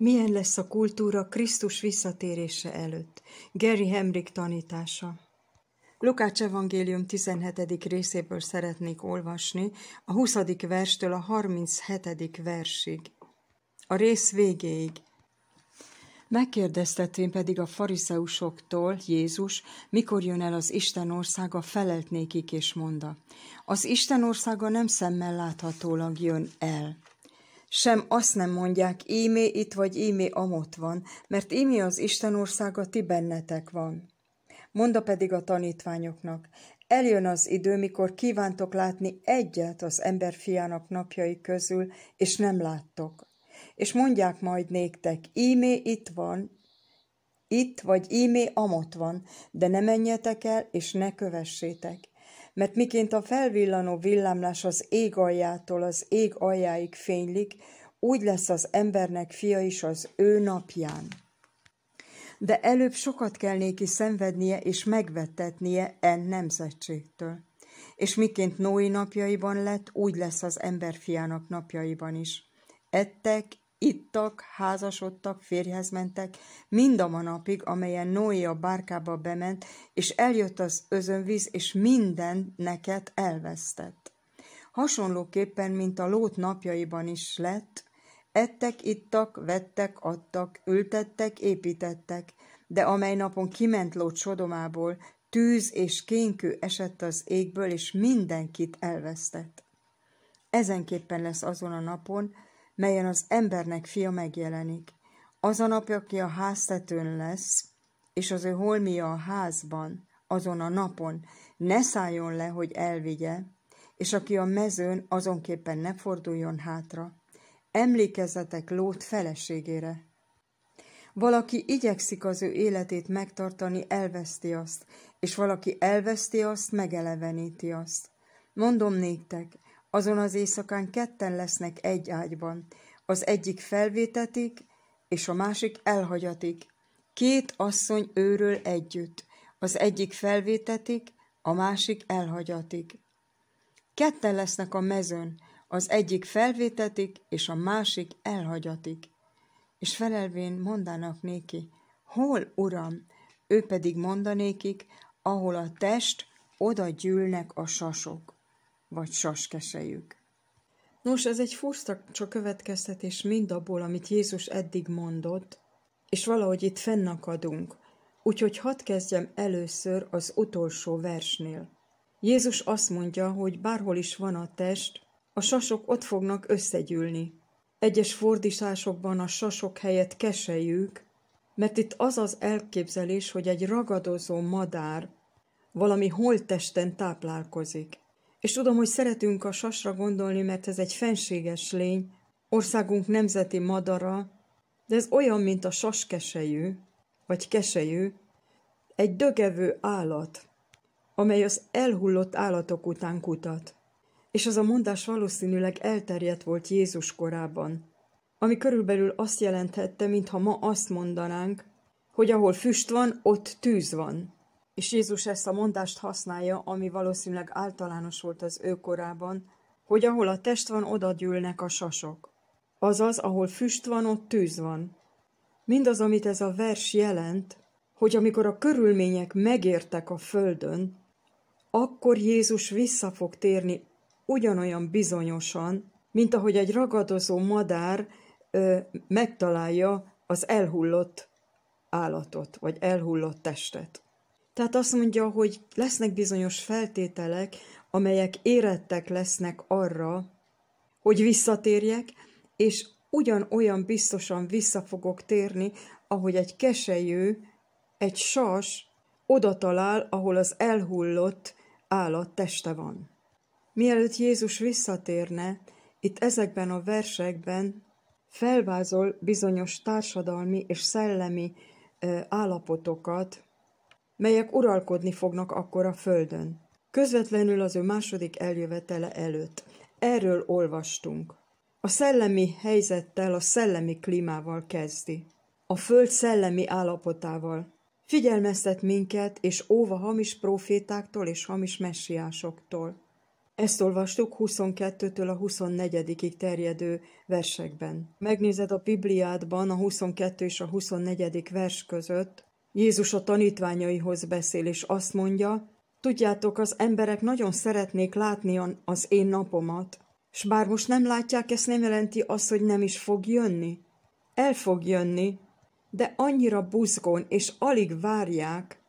milyen lesz a kultúra Krisztus visszatérése előtt. Gary Hemrick tanítása. Lukács evangélium 17. részéből szeretnék olvasni, a 20. verstől a 37. versig. A rész végéig. Megkérdeztetvén pedig a farizeusoktól Jézus, mikor jön el az Isten országa, felelt nékik és monda. Az Isten országa nem szemmel láthatólag jön el sem azt nem mondják, ímé itt vagy ímé amott van, mert ímé az Isten országa ti bennetek van. Monda pedig a tanítványoknak, eljön az idő, mikor kívántok látni egyet az ember fiának napjai közül, és nem láttok. És mondják majd néktek, ímé itt van, itt vagy ímé amott van, de ne menjetek el, és ne kövessétek mert miként a felvillanó villámlás az ég aljától az ég aljáig fénylik, úgy lesz az embernek fia is az ő napján. De előbb sokat kell néki szenvednie és megvettetnie en nemzetségtől. És miként Nói napjaiban lett, úgy lesz az emberfiának napjaiban is. Ettek, ittak, házasodtak, férjhez mentek, mind a manapig, amelyen Noé a bárkába bement, és eljött az özönvíz, és minden neked elvesztett. Hasonlóképpen, mint a lót napjaiban is lett, ettek, ittak, vettek, adtak, ültettek, építettek, de amely napon kiment lót Sodomából, tűz és kénkő esett az égből, és mindenkit elvesztett. Ezenképpen lesz azon a napon, melyen az embernek fia megjelenik. Az a napja, aki a háztetőn lesz, és az ő holmia a házban, azon a napon, ne szálljon le, hogy elvigye, és aki a mezőn, azonképpen ne forduljon hátra. Emlékezzetek Lót feleségére. Valaki igyekszik az ő életét megtartani, elveszti azt, és valaki elveszti azt, megeleveníti azt. Mondom néktek, azon az éjszakán ketten lesznek egy ágyban. Az egyik felvétetik, és a másik elhagyatik. Két asszony őről együtt. Az egyik felvétetik, a másik elhagyatik. Ketten lesznek a mezőn, az egyik felvétetik, és a másik elhagyatik. És felelvén mondanak néki, hol, uram? Ő pedig mondanékik, ahol a test, oda gyűlnek a sasok vagy saskesejük. Nos, ez egy furcsa következtetés mind abból, amit Jézus eddig mondott, és valahogy itt fennakadunk, úgyhogy hadd kezdjem először az utolsó versnél. Jézus azt mondja, hogy bárhol is van a test, a sasok ott fognak összegyűlni. Egyes fordításokban a sasok helyett keselyük, mert itt az az elképzelés, hogy egy ragadozó madár valami holttesten táplálkozik. És tudom, hogy szeretünk a sasra gondolni, mert ez egy fenséges lény, országunk nemzeti madara, de ez olyan, mint a saskesejű, vagy kesejű, egy dögevő állat, amely az elhullott állatok után kutat. És az a mondás valószínűleg elterjedt volt Jézus korában, ami körülbelül azt jelentette, mintha ma azt mondanánk, hogy ahol füst van, ott tűz van és Jézus ezt a mondást használja, ami valószínűleg általános volt az ő korában, hogy ahol a test van, oda gyűlnek a sasok. Azaz, ahol füst van, ott tűz van. Mindaz, amit ez a vers jelent, hogy amikor a körülmények megértek a földön, akkor Jézus vissza fog térni ugyanolyan bizonyosan, mint ahogy egy ragadozó madár ö, megtalálja az elhullott állatot, vagy elhullott testet. Tehát azt mondja, hogy lesznek bizonyos feltételek, amelyek érettek lesznek arra, hogy visszatérjek, és ugyanolyan biztosan vissza fogok térni, ahogy egy keselyő, egy sas oda talál, ahol az elhullott állat teste van. Mielőtt Jézus visszatérne, itt ezekben a versekben felvázol bizonyos társadalmi és szellemi állapotokat, melyek uralkodni fognak akkor a földön. Közvetlenül az ő második eljövetele előtt. Erről olvastunk. A szellemi helyzettel, a szellemi klímával kezdi. A föld szellemi állapotával. Figyelmeztet minket, és óva hamis profétáktól és hamis messiásoktól. Ezt olvastuk 22-től a 24-ig terjedő versekben. Megnézed a Bibliádban a 22 és a 24. vers között, Jézus a tanítványaihoz beszél, és azt mondja, tudjátok, az emberek nagyon szeretnék látni az én napomat, és bár most nem látják, ezt nem jelenti azt, hogy nem is fog jönni. El fog jönni, de annyira buzgón és alig várják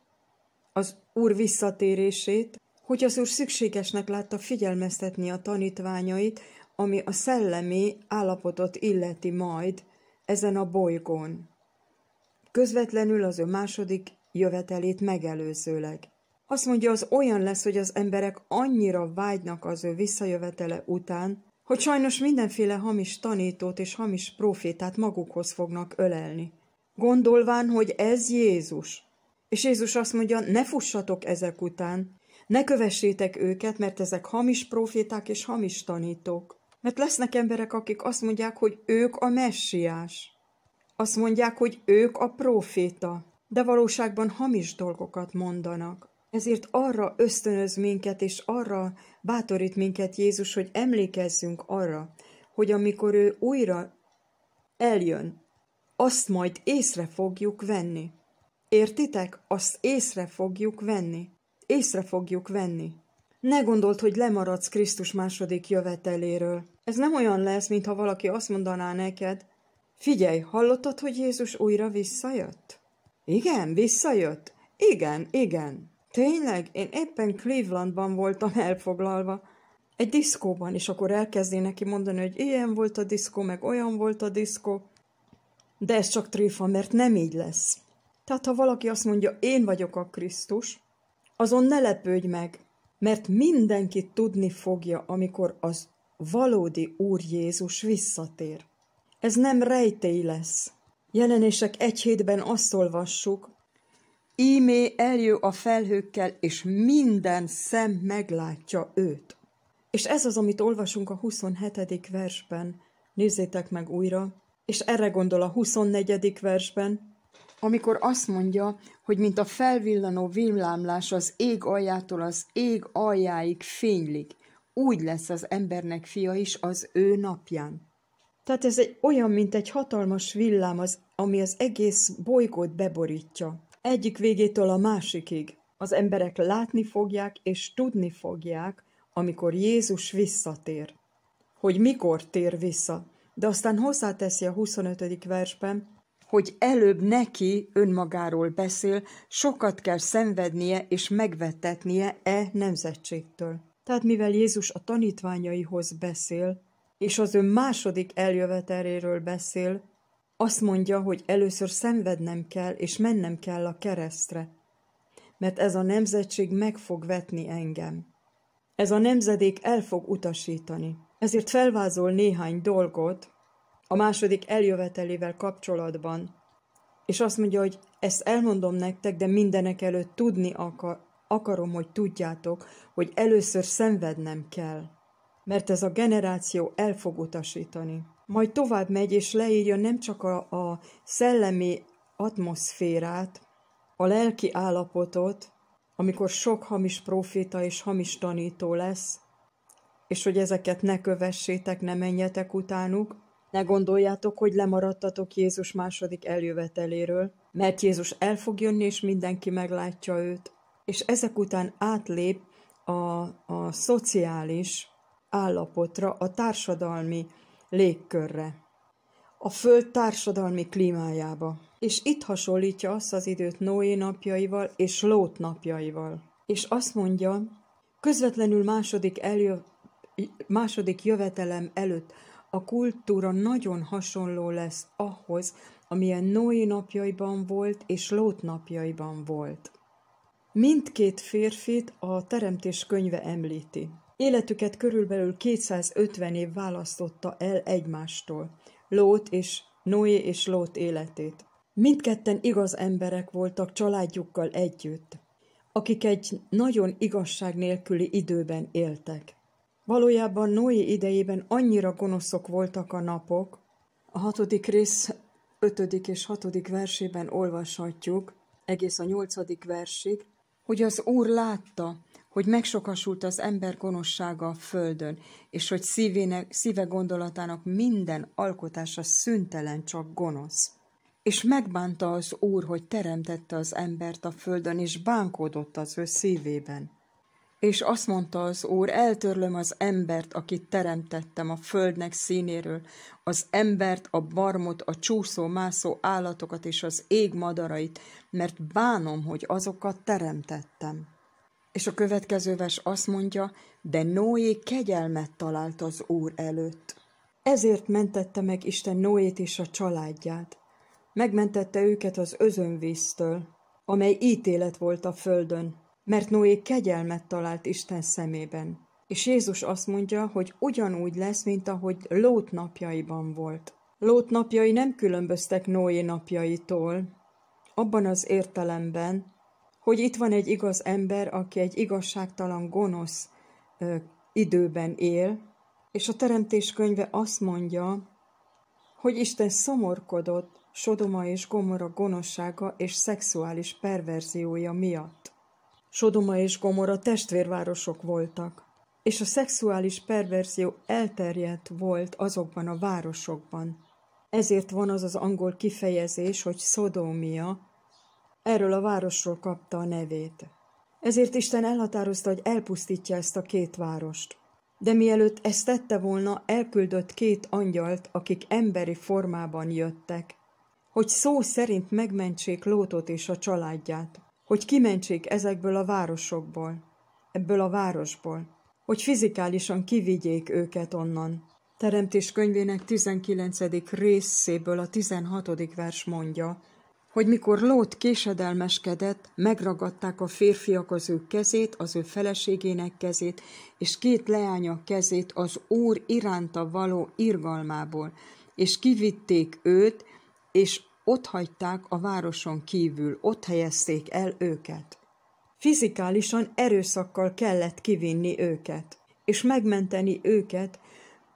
az Úr visszatérését, hogy az Úr szükségesnek látta figyelmeztetni a tanítványait, ami a szellemi állapotot illeti majd ezen a bolygón közvetlenül az ő második jövetelét megelőzőleg. Azt mondja, az olyan lesz, hogy az emberek annyira vágynak az ő visszajövetele után, hogy sajnos mindenféle hamis tanítót és hamis profétát magukhoz fognak ölelni. Gondolván, hogy ez Jézus. És Jézus azt mondja, ne fussatok ezek után, ne kövessétek őket, mert ezek hamis proféták és hamis tanítók. Mert lesznek emberek, akik azt mondják, hogy ők a messiás. Azt mondják, hogy ők a próféta, de valóságban hamis dolgokat mondanak. Ezért arra ösztönöz minket, és arra bátorít minket Jézus, hogy emlékezzünk arra, hogy amikor ő újra eljön, azt majd észre fogjuk venni. Értitek? Azt észre fogjuk venni. Észre fogjuk venni. Ne gondold, hogy lemaradsz Krisztus második jöveteléről. Ez nem olyan lesz, mintha valaki azt mondaná neked, Figyelj, hallottad, hogy Jézus újra visszajött? Igen, visszajött. Igen, igen. Tényleg, én éppen Clevelandban voltam elfoglalva. Egy diszkóban, és akkor elkezdi neki mondani, hogy ilyen volt a diszkó, meg olyan volt a diszkó. De ez csak tréfa, mert nem így lesz. Tehát ha valaki azt mondja, én vagyok a Krisztus, azon ne lepődj meg, mert mindenki tudni fogja, amikor az valódi Úr Jézus visszatér. Ez nem rejtély lesz. Jelenések egy hétben azt olvassuk, ímé eljő a felhőkkel, és minden szem meglátja őt. És ez az, amit olvasunk a 27. versben. Nézzétek meg újra, és erre gondol a 24. versben, amikor azt mondja, hogy mint a felvillanó villámlás az ég aljától az ég aljáig fénylik, úgy lesz az embernek fia is az ő napján. Tehát ez egy olyan, mint egy hatalmas villám, az, ami az egész bolygót beborítja. Egyik végétől a másikig. Az emberek látni fogják és tudni fogják, amikor Jézus visszatér. Hogy mikor tér vissza. De aztán hozzáteszi a 25. versben, hogy előbb neki önmagáról beszél, sokat kell szenvednie és megvettetnie e nemzetségtől. Tehát mivel Jézus a tanítványaihoz beszél, és az ő második eljöveteléről beszél, azt mondja, hogy először szenvednem kell, és mennem kell a keresztre, mert ez a nemzetség meg fog vetni engem. Ez a nemzedék el fog utasítani. Ezért felvázol néhány dolgot a második eljövetelével kapcsolatban, és azt mondja, hogy ezt elmondom nektek, de mindenek előtt tudni akar, akarom, hogy tudjátok, hogy először szenvednem kell mert ez a generáció el fog utasítani. Majd tovább megy és leírja nem csak a, a szellemi atmoszférát, a lelki állapotot, amikor sok hamis proféta és hamis tanító lesz, és hogy ezeket ne kövessétek, ne menjetek utánuk, ne gondoljátok, hogy lemaradtatok Jézus második eljöveteléről, mert Jézus el fog jönni, és mindenki meglátja őt. És ezek után átlép a, a szociális állapotra, a társadalmi légkörre, a Föld társadalmi klímájába. És itt hasonlítja azt az időt Noé napjaival és Lót napjaival. És azt mondja, közvetlenül második, eljö, második jövetelem előtt a kultúra nagyon hasonló lesz ahhoz, amilyen Noé napjaiban volt és Lót napjaiban volt. Mindkét férfit a Teremtés könyve említi. Életüket körülbelül 250 év választotta el egymástól, Lót és Noé és Lót életét. Mindketten igaz emberek voltak családjukkal együtt, akik egy nagyon igazság nélküli időben éltek. Valójában Noé idejében annyira gonoszok voltak a napok, a hatodik rész ötödik és hatodik versében olvashatjuk, egész a nyolcadik versig, hogy az Úr látta, hogy megsokasult az ember gonossága a földön, és hogy szívének, szíve gondolatának minden alkotása szüntelen csak gonosz. És megbánta az Úr, hogy teremtette az embert a földön, és bánkodott az ő szívében. És azt mondta az Úr, eltörlöm az embert, akit teremtettem a földnek színéről, az embert, a barmot, a csúszó-mászó állatokat és az ég madarait, mert bánom, hogy azokat teremtettem. És a következő vers azt mondja, de Noé kegyelmet talált az Úr előtt. Ezért mentette meg Isten Noét és a családját. Megmentette őket az özönvíztől, amely ítélet volt a földön, mert Noé kegyelmet talált Isten szemében. És Jézus azt mondja, hogy ugyanúgy lesz, mint ahogy Lót napjaiban volt. Lót napjai nem különböztek Noé napjaitól, abban az értelemben, hogy itt van egy igaz ember, aki egy igazságtalan, gonosz ö, időben él, és a Teremtés könyve azt mondja, hogy Isten szomorkodott Sodoma és Gomora gonossága és szexuális perverziója miatt. Sodoma és Gomora testvérvárosok voltak, és a szexuális perverzió elterjedt volt azokban a városokban. Ezért van az az angol kifejezés, hogy szodómia, Erről a városról kapta a nevét. Ezért Isten elhatározta, hogy elpusztítja ezt a két várost. De mielőtt ezt tette volna, elküldött két angyalt, akik emberi formában jöttek, hogy szó szerint megmentsék Lótot és a családját, hogy kimentsék ezekből a városokból, ebből a városból, hogy fizikálisan kivigyék őket onnan. Teremtés könyvének 19. részéből a 16. vers mondja, hogy mikor Lót késedelmeskedett, megragadták a férfiak az ő kezét, az ő feleségének kezét, és két leánya kezét az Úr iránta való irgalmából, és kivitték őt, és ott hagyták a városon kívül, ott helyezték el őket. Fizikálisan erőszakkal kellett kivinni őket, és megmenteni őket,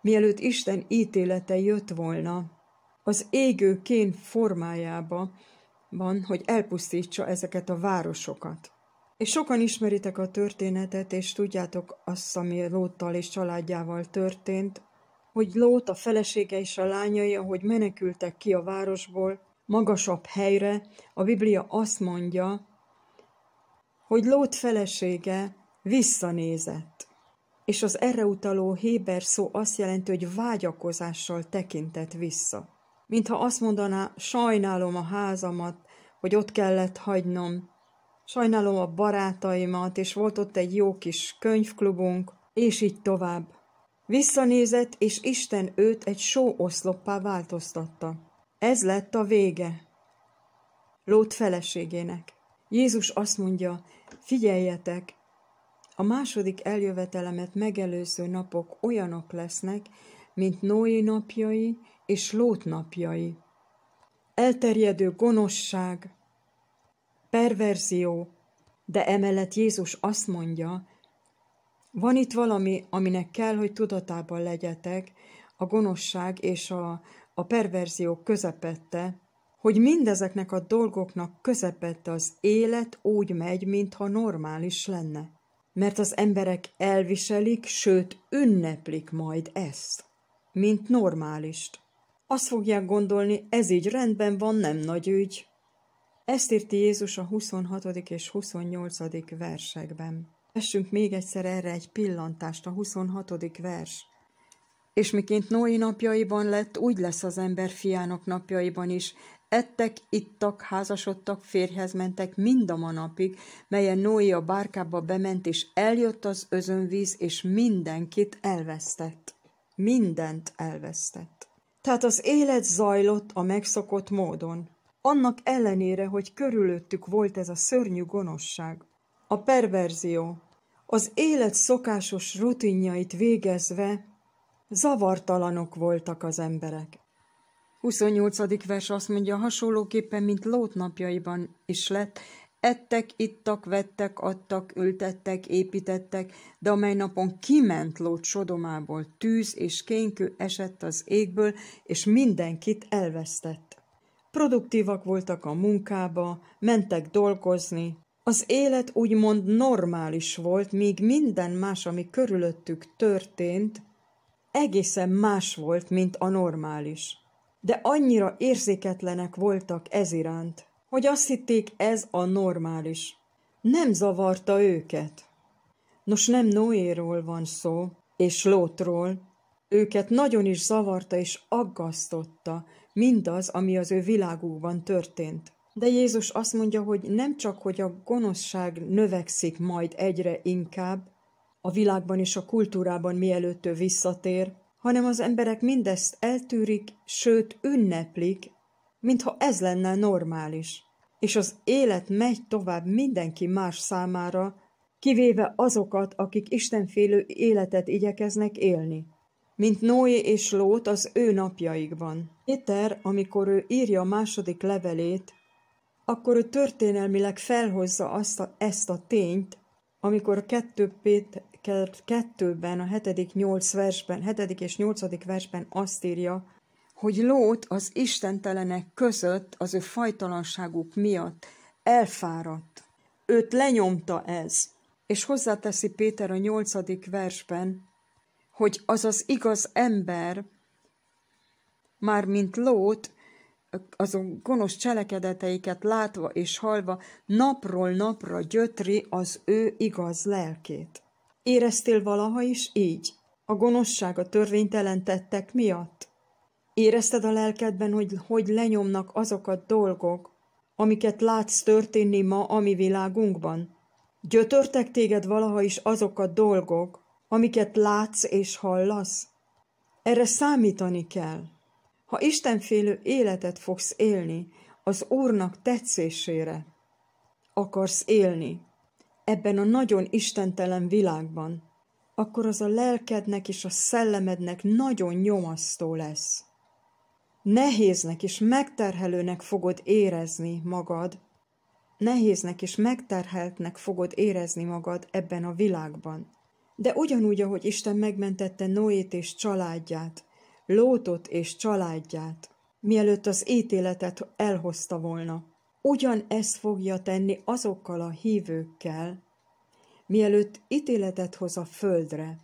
mielőtt Isten ítélete jött volna, az égő kén formájába, van, hogy elpusztítsa ezeket a városokat. És sokan ismeritek a történetet, és tudjátok azt, ami Lóttal és családjával történt, hogy Lót, a felesége és a lányai, ahogy menekültek ki a városból, magasabb helyre, a Biblia azt mondja, hogy Lót felesége visszanézett. És az erre utaló héber szó azt jelenti, hogy vágyakozással tekintett vissza mintha azt mondaná, sajnálom a házamat, hogy ott kellett hagynom, sajnálom a barátaimat, és volt ott egy jó kis könyvklubunk, és így tovább. Visszanézett, és Isten őt egy oszloppá változtatta. Ez lett a vége. Lót feleségének. Jézus azt mondja, figyeljetek, a második eljövetelemet megelőző napok olyanok lesznek, mint Noé napjai és lót napjai, elterjedő gonoszság, perverzió, de emellett Jézus azt mondja, van itt valami, aminek kell, hogy tudatában legyetek, a gonoszság és a, a perverzió közepette, hogy mindezeknek a dolgoknak közepette az élet úgy megy, mintha normális lenne. Mert az emberek elviselik, sőt ünneplik majd ezt, mint normálist. Azt fogják gondolni, ez így rendben van, nem nagy ügy. Ezt írti Jézus a 26. és 28. versekben. Vessünk még egyszer erre egy pillantást, a 26. vers. És miként Noé napjaiban lett, úgy lesz az ember fiának napjaiban is. Ettek, ittak, házasodtak, férhez mentek mind a manapig, melyen Noé a bárkába bement, és eljött az özönvíz, és mindenkit elvesztett. Mindent elvesztett. Tehát az élet zajlott a megszokott módon, annak ellenére, hogy körülöttük volt ez a szörnyű gonoszság. A perverzió, az élet szokásos rutinjait végezve zavartalanok voltak az emberek. 28. vers azt mondja, hasonlóképpen, mint Lót napjaiban is lett, Ettek, ittak, vettek, adtak, ültettek, építettek, de amely napon kiment Lót Sodomából tűz és kénkő esett az égből, és mindenkit elvesztett. Produktívak voltak a munkába, mentek dolgozni, az élet úgymond normális volt, míg minden más, ami körülöttük történt, egészen más volt, mint a normális. De annyira érzéketlenek voltak ez iránt, hogy azt hitték ez a normális. Nem zavarta őket. Nos, nem Noéról van szó, és Lótról. Őket nagyon is zavarta és aggasztotta mindaz, ami az ő világúban történt. De Jézus azt mondja, hogy nem csak, hogy a gonoszság növekszik majd egyre inkább, a világban és a kultúrában mielőtt ő visszatér, hanem az emberek mindezt eltűrik, sőt ünneplik, mintha ez lenne normális. És az élet megy tovább mindenki más számára, kivéve azokat, akik istenfélő életet igyekeznek élni. Mint Noé és Lót az ő napjaikban. Éter, amikor ő írja a második levelét, akkor ő történelmileg felhozza azt a, ezt a tényt, amikor kettő pét, kettőben, a hetedik nyolc versben, hetedik és nyolcadik versben azt írja, hogy Lót az istentelenek között az ő fajtalanságuk miatt elfáradt. Őt lenyomta ez. És hozzáteszi Péter a nyolcadik versben, hogy az az igaz ember, már mint Lót, azon gonosz cselekedeteiket látva és halva, napról napra gyötri az ő igaz lelkét. Éreztél valaha is így? A gonoszság a törvénytelen tettek miatt? Érezted a lelkedben, hogy hogy lenyomnak azok a dolgok, amiket látsz történni ma a mi világunkban? Gyötörtek téged valaha is azok a dolgok, amiket látsz és hallasz? Erre számítani kell. Ha Istenfélő életet fogsz élni, az Úrnak tetszésére akarsz élni ebben a nagyon istentelen világban, akkor az a lelkednek és a szellemednek nagyon nyomasztó lesz nehéznek és megterhelőnek fogod érezni magad, nehéznek és megterheltnek fogod érezni magad ebben a világban. De ugyanúgy, ahogy Isten megmentette Noét és családját, Lótot és családját, mielőtt az ítéletet elhozta volna, ugyanezt fogja tenni azokkal a hívőkkel, mielőtt ítéletet hoz a földre.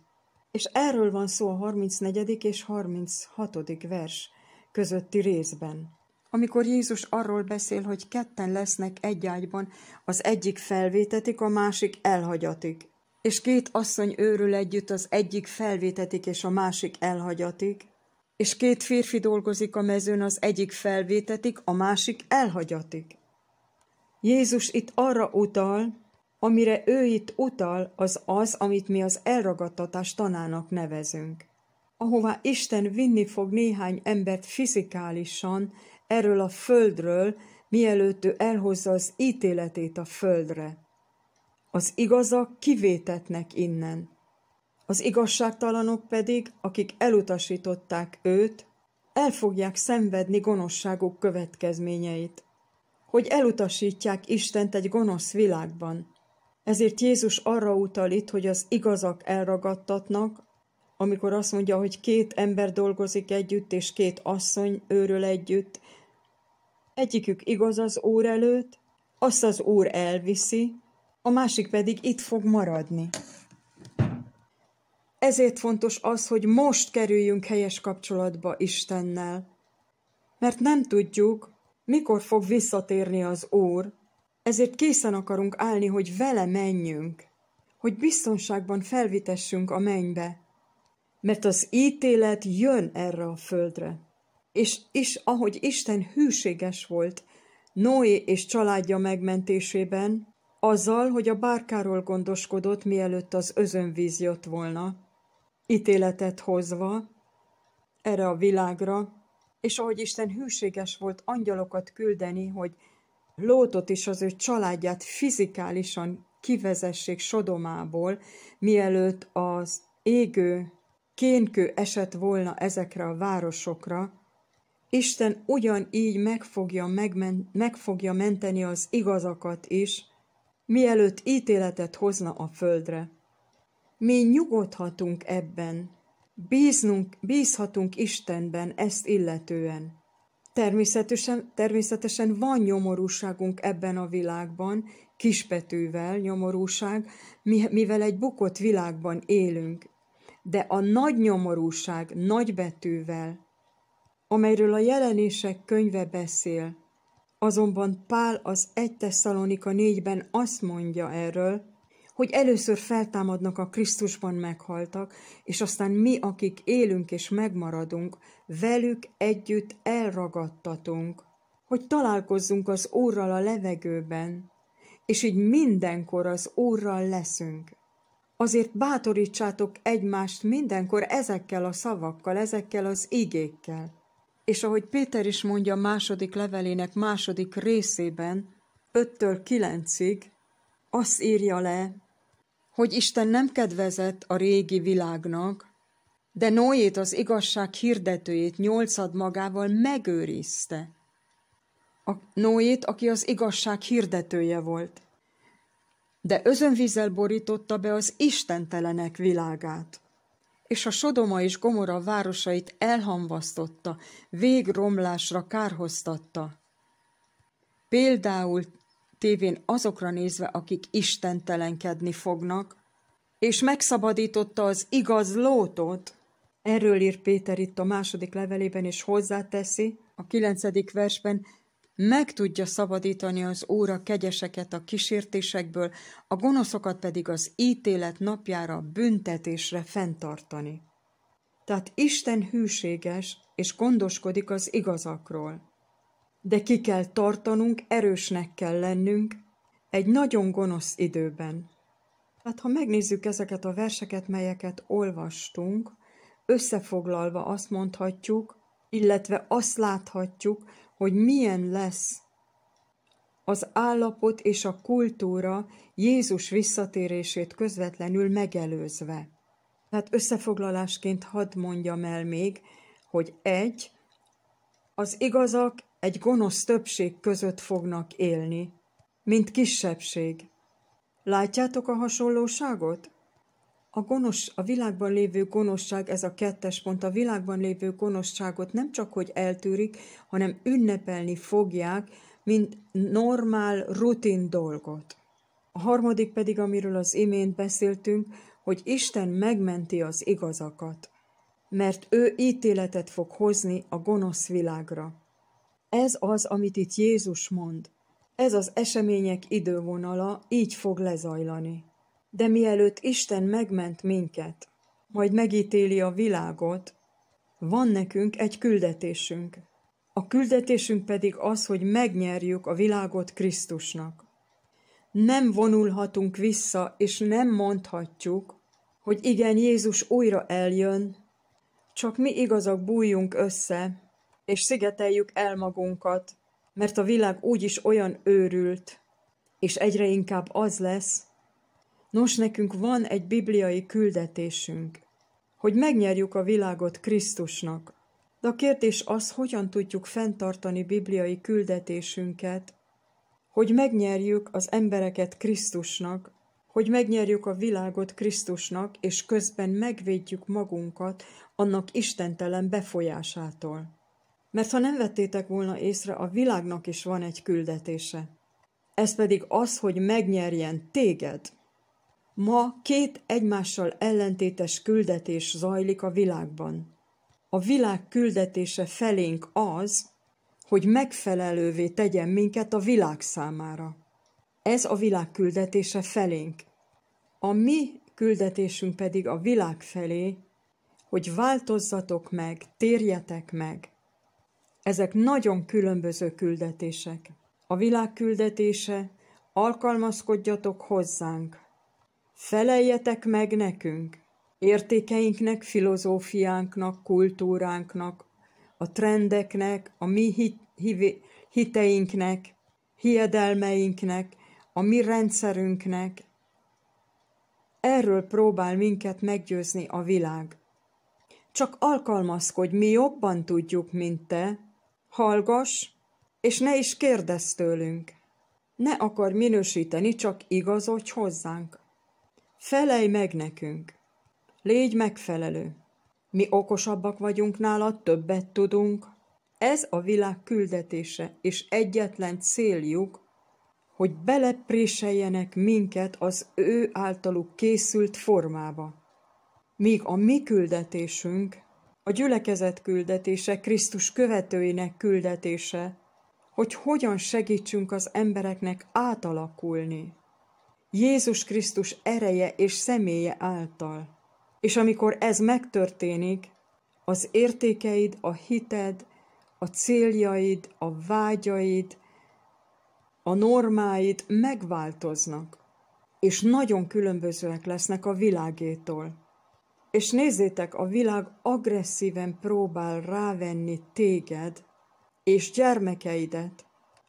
És erről van szó a 34. és 36. vers közötti részben. Amikor Jézus arról beszél, hogy ketten lesznek egy ágyban, az egyik felvétetik, a másik elhagyatik. És két asszony őrül együtt, az egyik felvétetik, és a másik elhagyatik. És két férfi dolgozik a mezőn, az egyik felvétetik, a másik elhagyatik. Jézus itt arra utal, amire ő itt utal, az az, amit mi az elragadtatás tanának nevezünk ahová Isten vinni fog néhány embert fizikálisan erről a földről, mielőtt ő elhozza az ítéletét a földre. Az igazak kivétetnek innen. Az igazságtalanok pedig, akik elutasították őt, el fogják szenvedni gonoszságuk következményeit. Hogy elutasítják Istent egy gonosz világban. Ezért Jézus arra utal itt, hogy az igazak elragadtatnak, amikor azt mondja, hogy két ember dolgozik együtt, és két asszony őről együtt, egyikük igaz az Úr előtt, azt az Úr elviszi, a másik pedig itt fog maradni. Ezért fontos az, hogy most kerüljünk helyes kapcsolatba Istennel, mert nem tudjuk, mikor fog visszatérni az Úr, ezért készen akarunk állni, hogy vele menjünk, hogy biztonságban felvitessünk a mennybe mert az ítélet jön erre a földre. És is, ahogy Isten hűséges volt Noé és családja megmentésében, azzal, hogy a bárkáról gondoskodott, mielőtt az özönvíz jött volna, ítéletet hozva erre a világra, és ahogy Isten hűséges volt angyalokat küldeni, hogy Lótot és az ő családját fizikálisan kivezessék Sodomából, mielőtt az égő kénkő esett volna ezekre a városokra, Isten ugyanígy meg fogja, megmen, meg fogja menteni az igazakat is, mielőtt ítéletet hozna a földre. Mi nyugodhatunk ebben, bíznunk, bízhatunk Istenben ezt illetően. Természetesen, természetesen van nyomorúságunk ebben a világban, kispetűvel nyomorúság, mivel egy bukott világban élünk, de a nagy nyomorúság nagybetűvel, amelyről a jelenések könyve beszél. Azonban Pál az 1 Tesszalonika 4-ben azt mondja erről, hogy először feltámadnak a Krisztusban meghaltak, és aztán mi, akik élünk és megmaradunk, velük együtt elragadtatunk, hogy találkozzunk az Úrral a levegőben, és így mindenkor az Úrral leszünk. Azért bátorítsátok egymást mindenkor ezekkel a szavakkal, ezekkel az igékkel. És ahogy Péter is mondja második levelének második részében, 5-től 9-ig, azt írja le, hogy Isten nem kedvezett a régi világnak, de Noét, az igazság hirdetőjét nyolcad magával megőrizte. A Noét, aki az igazság hirdetője volt de özönvízzel borította be az istentelenek világát. És a Sodoma és Gomora városait elhamvasztotta, végromlásra kárhoztatta. Például tévén azokra nézve, akik istentelenkedni fognak, és megszabadította az igaz lótot. Erről ír Péter itt a második levelében, és hozzáteszi a kilencedik versben, meg tudja szabadítani az Óra kegyeseket a kísértésekből, a gonoszokat pedig az ítélet napjára büntetésre fenntartani. Tehát Isten hűséges és gondoskodik az igazakról. De ki kell tartanunk, erősnek kell lennünk egy nagyon gonosz időben. Hát ha megnézzük ezeket a verseket, melyeket olvastunk, összefoglalva azt mondhatjuk, illetve azt láthatjuk, hogy milyen lesz az állapot és a kultúra Jézus visszatérését közvetlenül megelőzve. Tehát összefoglalásként hadd mondjam el még, hogy egy, az igazak egy gonosz többség között fognak élni, mint kisebbség. Látjátok a hasonlóságot? A, gonosz, a világban lévő gonoszság, ez a kettes pont, a világban lévő gonoszságot nem csak hogy eltűrik, hanem ünnepelni fogják, mint normál, rutin dolgot. A harmadik pedig, amiről az imént beszéltünk, hogy Isten megmenti az igazakat, mert ő ítéletet fog hozni a gonosz világra. Ez az, amit itt Jézus mond. Ez az események idővonala így fog lezajlani. De mielőtt Isten megment minket, majd megítéli a világot, van nekünk egy küldetésünk. A küldetésünk pedig az, hogy megnyerjük a világot Krisztusnak. Nem vonulhatunk vissza, és nem mondhatjuk, hogy igen, Jézus újra eljön, csak mi igazak bújjunk össze, és szigeteljük el magunkat, mert a világ úgyis olyan őrült, és egyre inkább az lesz, Nos, nekünk van egy bibliai küldetésünk, hogy megnyerjük a világot Krisztusnak. De a kérdés az, hogyan tudjuk fenntartani bibliai küldetésünket, hogy megnyerjük az embereket Krisztusnak, hogy megnyerjük a világot Krisztusnak, és közben megvédjük magunkat annak istentelen befolyásától. Mert ha nem vettétek volna észre, a világnak is van egy küldetése. Ez pedig az, hogy megnyerjen téged. Ma két egymással ellentétes küldetés zajlik a világban. A világ küldetése felénk az, hogy megfelelővé tegyen minket a világ számára. Ez a világ küldetése felénk. A mi küldetésünk pedig a világ felé, hogy változzatok meg, térjetek meg. Ezek nagyon különböző küldetések. A világ küldetése, alkalmazkodjatok hozzánk, Feleljetek meg nekünk, értékeinknek, filozófiánknak, kultúránknak, a trendeknek, a mi hit, hivé, hiteinknek, hiedelmeinknek, a mi rendszerünknek. Erről próbál minket meggyőzni a világ. Csak alkalmazkodj, mi jobban tudjuk, mint te. Hallgass, és ne is kérdezz tőlünk. Ne akar minősíteni, csak igazodj hozzánk. Felej meg nekünk! Légy megfelelő! Mi okosabbak vagyunk nálad, többet tudunk. Ez a világ küldetése, és egyetlen céljuk, hogy belepréseljenek minket az ő általuk készült formába. Míg a mi küldetésünk, a gyülekezet küldetése, Krisztus követőinek küldetése, hogy hogyan segítsünk az embereknek átalakulni, Jézus Krisztus ereje és személye által. És amikor ez megtörténik, az értékeid, a hited, a céljaid, a vágyaid, a normáid megváltoznak, és nagyon különbözőek lesznek a világétól. És nézzétek, a világ agresszíven próbál rávenni téged és gyermekeidet,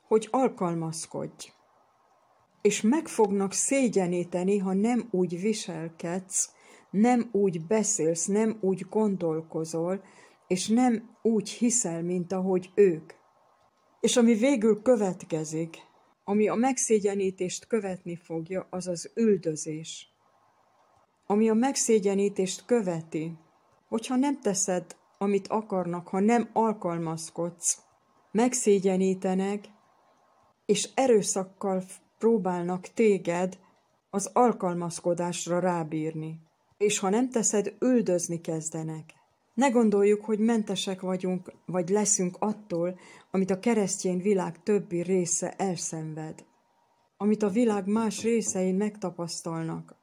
hogy alkalmazkodj és meg fognak szégyeníteni, ha nem úgy viselkedsz, nem úgy beszélsz, nem úgy gondolkozol, és nem úgy hiszel, mint ahogy ők. És ami végül következik, ami a megszégyenítést követni fogja, az az üldözés. Ami a megszégyenítést követi, hogyha nem teszed, amit akarnak, ha nem alkalmazkodsz, megszégyenítenek, és erőszakkal próbálnak téged az alkalmazkodásra rábírni, és ha nem teszed, üldözni kezdenek. Ne gondoljuk, hogy mentesek vagyunk, vagy leszünk attól, amit a keresztény világ többi része elszenved, amit a világ más részein megtapasztalnak.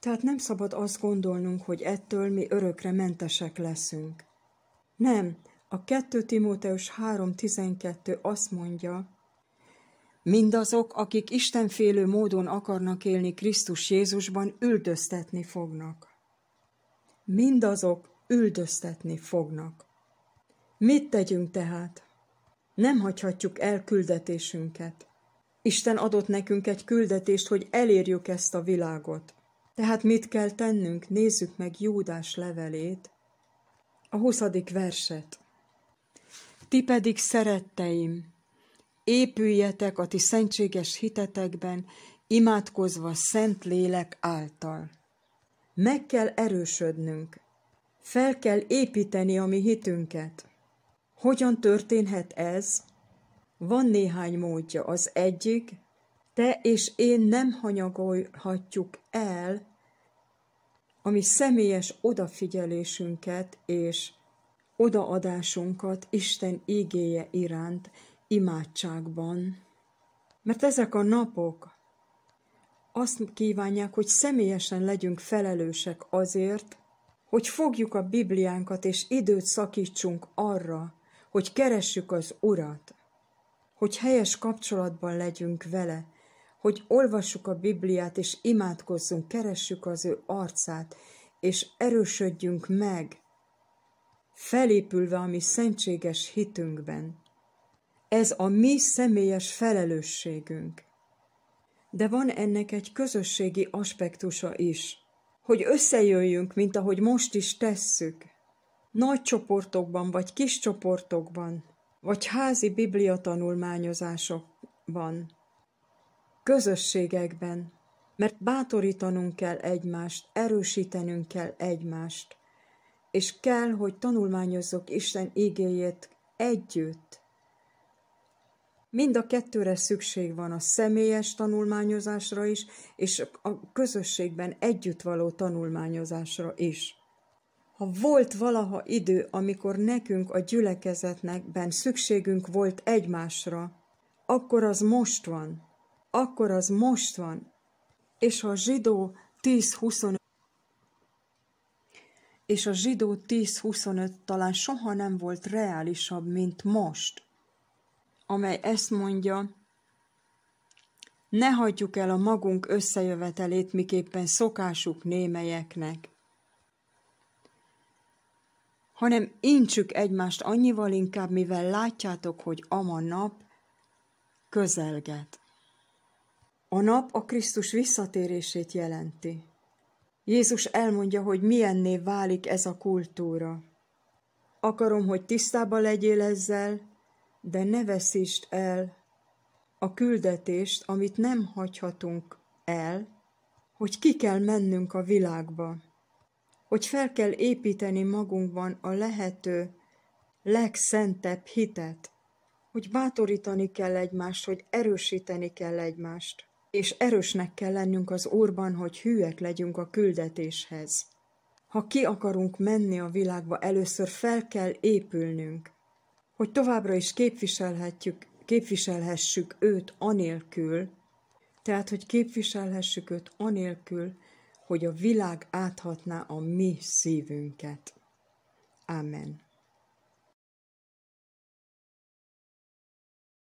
Tehát nem szabad azt gondolnunk, hogy ettől mi örökre mentesek leszünk. Nem, a 2 Timóteus 3.12 azt mondja, Mindazok, akik istenfélő módon akarnak élni Krisztus Jézusban, üldöztetni fognak. Mindazok üldöztetni fognak. Mit tegyünk tehát? Nem hagyhatjuk el küldetésünket. Isten adott nekünk egy küldetést, hogy elérjük ezt a világot. Tehát mit kell tennünk? Nézzük meg Júdás levelét, a huszadik verset. Ti pedig szeretteim, épüljetek a ti szentséges hitetekben, imádkozva szent lélek által. Meg kell erősödnünk, fel kell építeni a mi hitünket. Hogyan történhet ez? Van néhány módja. Az egyik, te és én nem hanyagolhatjuk el a mi személyes odafigyelésünket és odaadásunkat Isten ígéje iránt, imádságban. Mert ezek a napok azt kívánják, hogy személyesen legyünk felelősek azért, hogy fogjuk a Bibliánkat és időt szakítsunk arra, hogy keressük az Urat, hogy helyes kapcsolatban legyünk vele, hogy olvassuk a Bibliát és imádkozzunk, keressük az ő arcát, és erősödjünk meg, felépülve a mi szentséges hitünkben. Ez a mi személyes felelősségünk. De van ennek egy közösségi aspektusa is, hogy összejöjjünk, mint ahogy most is tesszük. Nagy csoportokban, vagy kis csoportokban, vagy házi biblia tanulmányozásokban, közösségekben, mert bátorítanunk kell egymást, erősítenünk kell egymást, és kell, hogy tanulmányozzuk Isten igéjét együtt. Mind a kettőre szükség van a személyes tanulmányozásra is, és a közösségben együtt való tanulmányozásra is. Ha volt valaha idő, amikor nekünk a gyülekezetnekben szükségünk volt egymásra, akkor az most van. Akkor az most van. És ha a zsidó 10-25 és a zsidó 10-25 talán soha nem volt reálisabb, mint most amely ezt mondja, ne hagyjuk el a magunk összejövetelét, miképpen szokásuk némelyeknek, hanem intsük egymást annyival inkább, mivel látjátok, hogy ama nap közelget. A nap a Krisztus visszatérését jelenti. Jézus elmondja, hogy milyenné válik ez a kultúra. Akarom, hogy tisztában legyél ezzel, de ne veszítsd el a küldetést, amit nem hagyhatunk el, hogy ki kell mennünk a világba, hogy fel kell építeni magunkban a lehető legszentebb hitet, hogy bátorítani kell egymást, hogy erősíteni kell egymást, és erősnek kell lennünk az Úrban, hogy hűek legyünk a küldetéshez. Ha ki akarunk menni a világba, először fel kell épülnünk, hogy továbbra is képviselhetjük, képviselhessük őt anélkül, tehát, hogy képviselhessük őt anélkül, hogy a világ áthatná a mi szívünket. Amen.